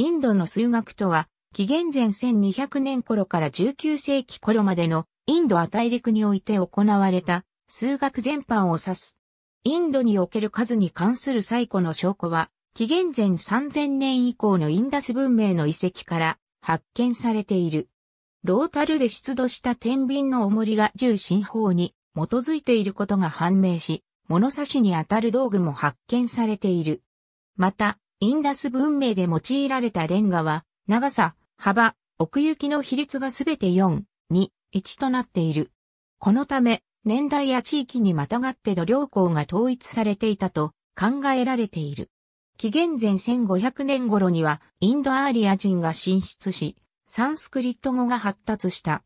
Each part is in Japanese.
インドの数学とは、紀元前1200年頃から19世紀頃までのインドア大陸において行われた数学全般を指す。インドにおける数に関する最古の証拠は、紀元前3000年以降のインダス文明の遺跡から発見されている。ロータルで出土した天秤の重りが重心法に基づいていることが判明し、物差しにあたる道具も発見されている。また、インダス文明で用いられたレンガは、長さ、幅、奥行きの比率がすべて4、2、1となっている。このため、年代や地域にまたがって土量工が統一されていたと考えられている。紀元前1500年頃にはインドアーリア人が進出し、サンスクリット語が発達した。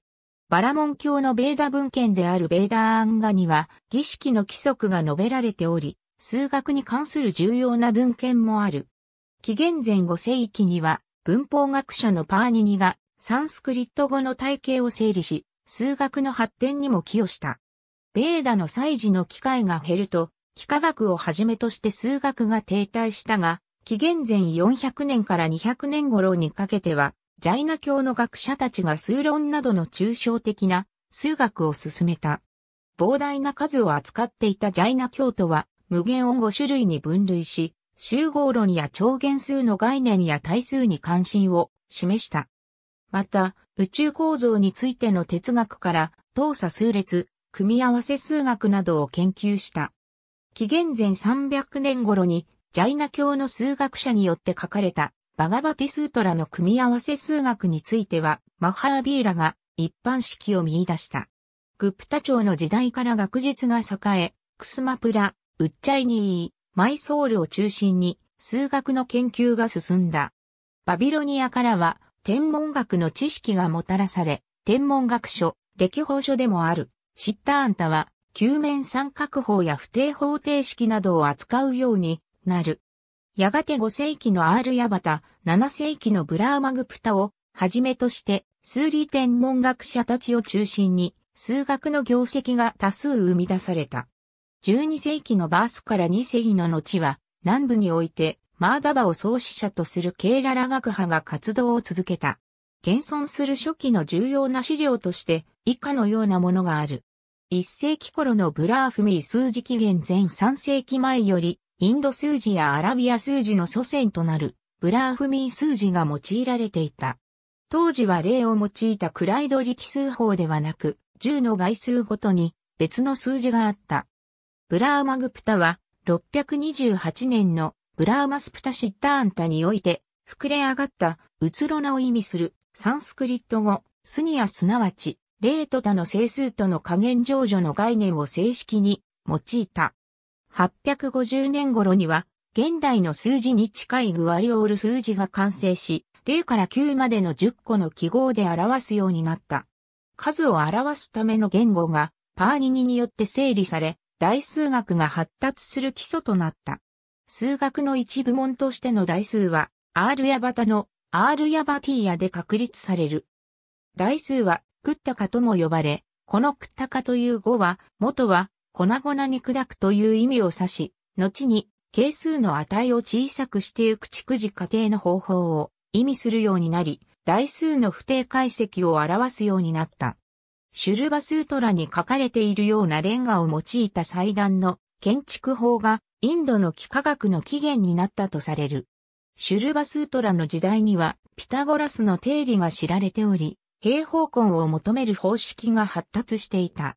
バラモン教のベーダ文献であるベーダーアンガには儀式の規則が述べられており、数学に関する重要な文献もある。紀元前5世紀には文法学者のパーニニがサンスクリット語の体系を整理し、数学の発展にも寄与した。ベーダの祭事の機会が減ると、幾何学をはじめとして数学が停滞したが、紀元前400年から200年頃にかけては、ジャイナ教の学者たちが数論などの抽象的な数学を進めた。膨大な数を扱っていたジャイナ教徒は、無限を5種類に分類し、集合論や超限数の概念や対数に関心を示した。また、宇宙構造についての哲学から、等差数列、組み合わせ数学などを研究した。紀元前300年頃に、ジャイナ教の数学者によって書かれた、バガバティスートラの組み合わせ数学については、マハービーラが一般式を見出した。グプタ朝の時代から学術が栄え、クスマプラ、ウッチャイニー、マイソールを中心に数学の研究が進んだ。バビロニアからは天文学の知識がもたらされ、天文学書、歴法書でもある、シッターンタは、球面三角法や不定方程式などを扱うようになる。やがて5世紀のアールヤバタ、7世紀のブラーマグプタをはじめとして数理天文学者たちを中心に数学の業績が多数生み出された。12世紀のバースから2世紀の後は、南部において、マーダバを創始者とするケーララ学派が活動を続けた。現存する初期の重要な資料として、以下のようなものがある。1世紀頃のブラーフミー数字紀元前3世紀前より、インド数字やアラビア数字の祖先となる、ブラーフミー数字が用いられていた。当時は例を用いたクライド力数法ではなく、10の倍数ごとに別の数字があった。ブラーマグプタは、628年のブラーマスプタシッターンタにおいて、膨れ上がった、うつろなを意味する、サンスクリット語、スニアすなわち、レート他の整数との加減上助の概念を正式に用いた。850年頃には、現代の数字に近いグワリオール数字が完成し、0から9までの10個の記号で表すようになった。数を表すための言語がパーニニによって整理され、代数学が発達する基礎となった。数学の一部門としての大数は、R やバタの R やバティアで確立される。大数は、クッタカとも呼ばれ、このクッタカという語は、元は、粉々に砕くという意味を指し、後に、係数の値を小さくしていく逐次過程の方法を意味するようになり、大数の不定解析を表すようになった。シュルバスートラに書かれているようなレンガを用いた祭壇の建築法がインドの幾何学の起源になったとされる。シュルバスートラの時代にはピタゴラスの定理が知られており、平方根を求める方式が発達していた。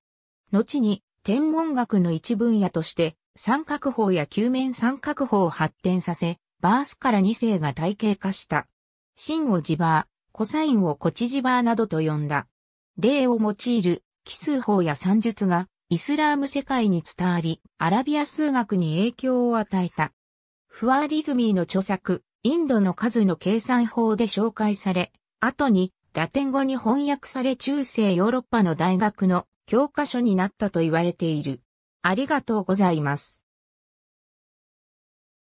後に天文学の一分野として三角法や球面三角法を発展させ、バースから二世が体系化した。真をジバー、コサインをコチジバーなどと呼んだ。例を用いる奇数法や算術がイスラーム世界に伝わり、アラビア数学に影響を与えた。フワリズミーの著作、インドの数の計算法で紹介され、後にラテン語に翻訳され中世ヨーロッパの大学の教科書になったと言われている。ありがとうございます。